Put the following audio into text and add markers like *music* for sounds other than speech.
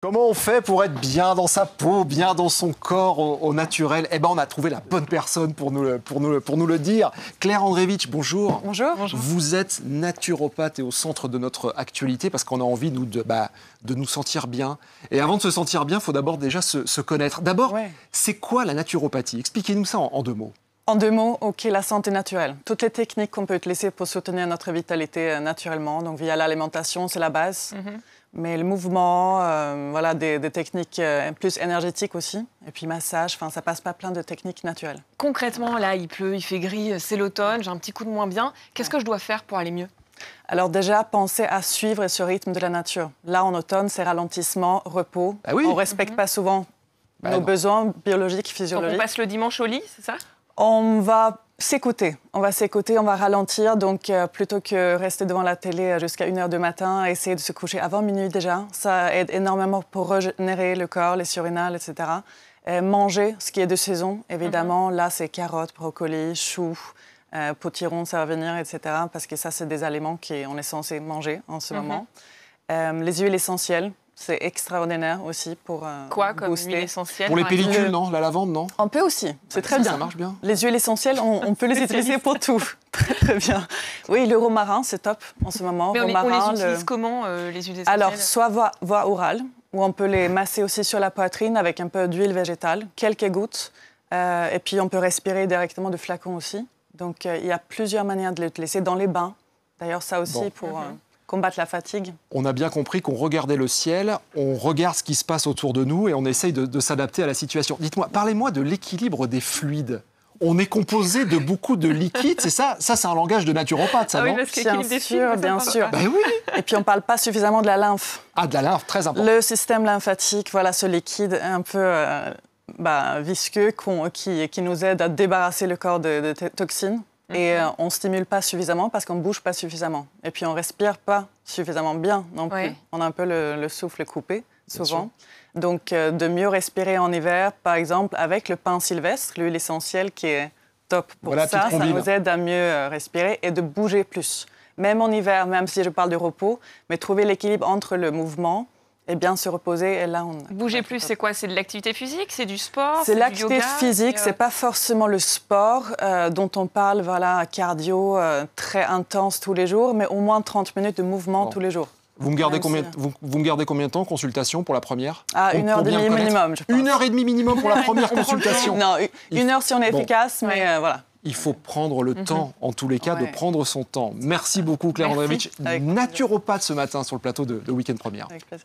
Comment on fait pour être bien dans sa peau, bien dans son corps au, naturel Eh bien on a trouvé la bonne personne pour nous le, dire. Claire Andrévitch, bonjour. bonjour. Vous êtes naturopathe et au centre de notre actualité parce qu'on a envie nous, de, bah, de nous sentir bien. Et avant de se sentir bien, il faut d'abord déjà se, connaître. D'abord, c'est quoi la naturopathie Expliquez-nous ça en deux mots. En deux mots, ok, la santé naturelle. Toutes les techniques qu'on peut utiliser pour soutenir notre vitalité euh, naturellement, donc via l'alimentation, c'est la base. Mhm. Mais le mouvement, euh, voilà, des, techniques euh, plus énergétiques aussi. Et puis massage, enfin, ça passe pas plein de techniques naturelles. Concrètement, là, il pleut, il fait gris, c'est l'automne, j'ai un petit coup de moins bien. Qu'est-ce que je dois faire pour aller mieux alors déjà, pensez à suivre ce rythme de la nature. Là, en automne, c'est ralentissement, repos. Ah on ne respecte mhm. pas souvent bah nos besoins biologiques, physiologiques. on passe le dimanche au lit, c'est ça on va s'écouter. On va s'écouter, on va ralentir. Donc, euh, plutôt que rester devant la télé euh, jusqu'à 1h du matin, essayer de se coucher avant minuit déjà. Ça aide énormément pour régénérer le corps, les surrénales, etc. Euh, manger ce qui est de saison, évidemment. Mhm. Là, c'est carottes, brocolis, choux, euh, potirons, ça va venir, etc. Parce que ça, c'est des aliments qu'on est censé manger en ce mhm. moment. les huiles essentielles, c'est extraordinaire aussi pour euh, Quoi, comme essentielle Pour les pellicules, non La lavande, non Un peu aussi. C'est ah, très bien. Ça marche bien. Les huiles essentielles, on, peut les *laughs* utiliser pour tout. *laughs* très, bien. Oui, le romarin, c'est top en ce moment. Mais on, les, utilise comment, euh, les huiles essentielles Alors, soit voie, orale, ou on peut les masser aussi sur la poitrine avec un peu d'huile végétale, quelques gouttes. Euh, et puis, on peut respirer directement de flacon aussi. Donc, il y a plusieurs manières de les laisser dans les bains. D'ailleurs, ça aussi pour... Mhm combattre la fatigue On a bien compris qu'on regardait le ciel, on regarde ce qui se passe autour de nous et on essaye de, s'adapter à la situation. Dites-moi, parlez-moi de l'équilibre des fluides on est composé de beaucoup de liquides. C'est ça, ça c'est un langage de naturopathe, ça, ah oui, non Bien sûr, bien sûr. Ben et puis on ne parle pas suffisamment de la lymphe. Ah, de la lymphe, très important. Le système lymphatique, voilà ce liquide un peu euh, bah, visqueux qui, nous aide à débarrasser le corps de toxines. Et euh, on ne stimule pas suffisamment parce qu'on ne bouge pas suffisamment. Et puis on ne respire pas suffisamment bien non plus. On a un peu le, souffle coupé souvent. Donc euh, de mieux respirer en hiver, par exemple, avec le pain sylvestre, l'huile essentielle qui est top pour ça. Ça nous aide à mieux euh, respirer et de bouger plus. Même en hiver, même si je parle de repos, mais trouver l'équilibre entre le mouvement, et bien se reposer. Et là, on... Bouger plus, c'est quoi C'est de l'activité physique C'est du sport C'est l'activité physique, c'est euh, pas forcément le sport euh, dont on parle, voilà, cardio euh, très intense tous les jours, mais au moins 30 minutes de mouvement tous les jours. Vous me, gardez combien, vous, me gardez combien de temps consultation pour la première Ah, une heure et demie minimum, je pense. Une heure et demie minimum pour la *laughs* première consultation Non, une heure si on est efficace, mais voilà il faut prendre le mhm. temps, en tous les cas, de prendre son temps. Merci beaucoup, Claire Andrévitch, naturopathe ce matin sur le plateau de, de Week-end Première. Avec plaisir.